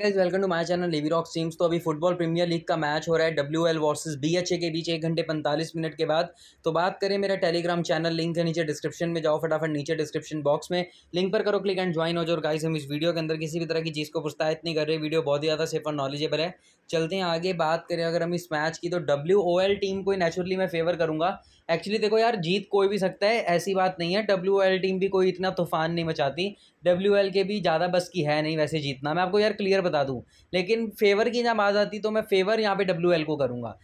guys welcome to my channel Levi Rock seems तो अभी football premier league का match हो रहा है W L versus B H A के बीच एक घंटे पैंतालीस मिनट के बाद तो बात करें मेरा टेलीग्राम चैनल लिंक है नीचे डिस्क्रिप्शन में जाओ फटाफट नीचे डिस्क्रिप्शन बॉक्स में लिंक पर करो क्लिक एंड ज्वाइन हो जाओ गाइज हम इस वीडियो के अंदर किसी भी तरह की चीज़ को प्रोत्साहित नहीं कर रहे वीडियो बहुत ही ज़्यादा सेफ और नॉलेजेबल है चलते हैं आगे बात करें अगर हम इस मैच की तो डब्ल्यू ओ एल टीम को नेचुरली मैं फेवर करूँगा एक्चुअली देखो यार जीत कोई भी सकता है ऐसी बात नहीं है डब्ल्यू एल टीम भी कोई इतना तूफान नहीं मचाती डब्ल्यू एल के भी ज़्यादा बस की है नहीं वैसे जीतना मैं आपको यार क्लियर बता दूँ लेकिन फेवर की जब आ जाती तो मैं फेवर यहाँ पे डब्ल्यू एल को करूँगा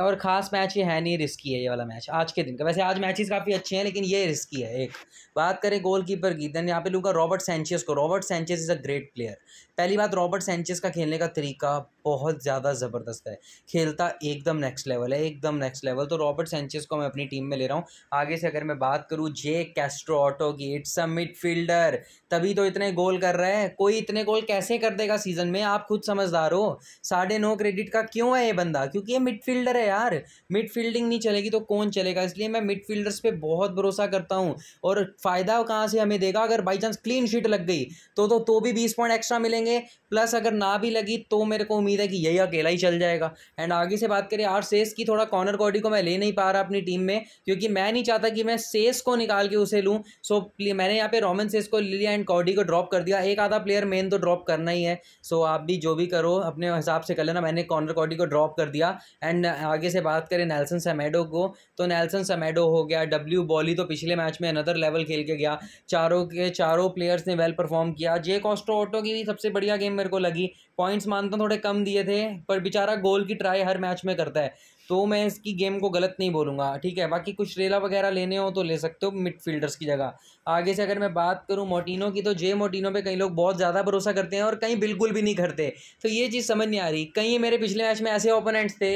और ख़ास मैच ये है नहीं रिस्की है ये वाला मैच आज के दिन का वैसे आज मैचेस काफ़ी अच्छे हैं लेकिन ये रिस्की है एक बात करें गोलकीपर की देन यहाँ पे लूँगा रॉबर्ट सेंचेस को Robert Sanchez is a great player पहली बात रॉबर्ट सेंचेस का खेलने का तरीका बहुत ज़्यादा ज़बरदस्त है खेलता एकदम नेक्स्ट लेवल है एकदम नेक्स्ट लेवल तो रॉबर्ट सेंचेस को मैं अपनी टीम में ले रहा हूँ आगे से अगर मैं बात करूँ जे कैस्ट्रो ऑटो की इट्स अ मिडफील्डर तभी तो इतने गोल कर रहा है कोई इतने गोल कैसे कर देगा सीज़न में आप खुद समझदार हो साढ़े नौ क्रेडिट का क्यों है ये बंदा क्योंकि ये मिडफील्डर है है यार मिडफील्डिंग नहीं चलेगी तो कौन चलेगा इसलिए मैं मिडफील्डर्स पे बहुत भरोसा करता हूँ और फ़ायदा कहाँ से हमें देगा अगर बाई चांस क्लीन शीट लग गई तो तो, तो भी बीस पॉइंट एक्स्ट्रा मिलेंगे प्लस अगर ना भी लगी तो मेरे को उम्मीद है कि यही अकेला ही चल जाएगा एंड आगे से बात करें आर सेस की थोड़ा कॉर्नर कॉडी को मैं ले नहीं पा रहा अपनी टीम में क्योंकि मैं नहीं चाहता कि मैं सेस को निकाल के उसे लूँ सो मैंने यहाँ पे रोमन सेस को ले लिया एंड कॉडी को ड्रॉप कर दिया एक आधा प्लेयर मेन तो ड्रॉप करना ही है सो आप भी जो भी करो अपने हिसाब से कर लेना मैंने कॉर्नर कॉडी को ड्रॉप कर दिया एंड आगे से बात करें नेल्सन समेडो को तो नेल्सन समेडो हो गया डब्ल्यू बॉली तो पिछले मैच में अनदर लेवल खेल के गया चारों के चारों प्लेयर्स ने वेल परफॉर्म किया जे कॉस्टो ऑटो की भी सबसे बढ़िया गेम मेरे को लगी पॉइंट्स मानता थोड़े कम दिए थे पर बेचारा गोल की ट्राई हर मैच में करता है तो मैं इसकी गेम को गलत नहीं बोलूँगा ठीक है बाकी कुछ रेला वगैरह लेने हो तो ले सकते हो मिडफील्डर्स की जगह आगे से अगर मैं बात करूँ मोटिनो की तो जे मोटिनो पे कई लोग बहुत ज़्यादा भरोसा करते हैं और कहीं बिल्कुल भी नहीं करते तो ये चीज़ समझ नहीं आ रही कहीं मेरे पिछले मैच में ऐसे ओपोनेंट्स थे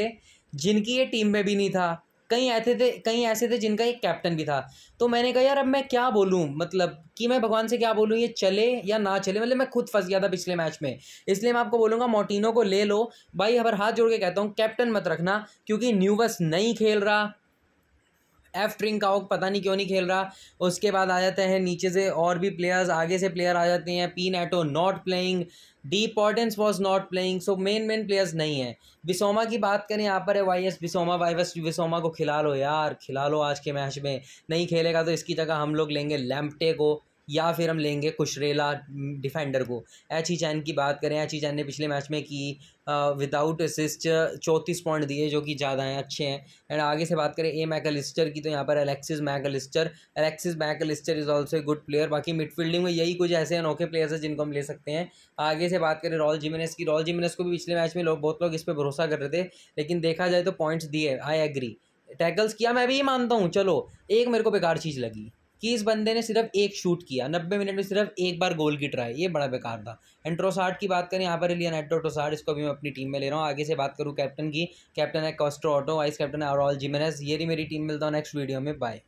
जिनकी ये टीम में भी नहीं था कहीं ऐसे थे कहीं ऐसे थे जिनका एक कैप्टन भी था तो मैंने कहा यार अब मैं क्या बोलूँ मतलब कि मैं भगवान से क्या बोलूँ ये चले या ना चले मतलब मैं खुद फंस गया था पिछले मैच में इसलिए मैं आपको बोलूँगा मोटिनो को ले लो भाई हर हाथ जोड़ के कहता हूँ कैप्टन मत रखना क्योंकि न्यूवस नहीं खेल रहा एफ ट्रिंकाउक पता नहीं क्यों नहीं खेल रहा उसके बाद आ जाते हैं नीचे से और भी प्लेयर्स आगे से प्लेयर आ जाते हैं P Neto not playing D Podence was not playing so main main players नहीं है बिसोमा की बात करें यहाँ पर है Y S Bissouma Y S Bissouma को खिला लो यार खिला लो आज के मैच में नहीं खेलेगा तो इसकी जगह हम लोग लेंगे लैम्पटे को या फिर हम लेंगे कुशरेला डिफेंडर को एच चैन की बात करें एच चैन ने पिछले मैच में की विदाउट असिस्ट चौंतीस पॉइंट दिए जो कि ज़्यादा हैं अच्छे हैं एंड आगे से बात करें ए मैकलिस्टर की तो यहाँ पर Alexis Mac Allister Alexis Mac Allister is also a good player बाकी मिडफील्डिंग में यही कुछ ऐसे अनोखे प्लेयर्स हैं जिनको हम ले सकते हैं आगे से बात करें रॉल जिमिनस की रॉल जिमिनस को भी पिछले मैच में लोग बहुत लोग इस पर भरोसा कर रहे थे लेकिन देखा जाए तो पॉइंट्स दिए आई एग्री टैकल्स किया मैं भी ये मानता हूँ चलो एक मेरे को बेकार चीज़ लगी कि इस बंदे ने सिर्फ एक शूट किया नब्बे मिनट में सिर्फ एक बार गोल की ट्राई ये बड़ा बेकार था एंड की बात करें यहाँ पर लिया नेटो तो इसको भी मैं अपनी टीम में ले रहा हूँ आगे से बात करूँ कैप्टन की कैप्टन है कॉस्ट्रो ऑटो वाइस कैप्टन है और ऑल जिमेनस ये भी मेरी टीम मिलता हूँ नेक्स्ट वीडियो में बाय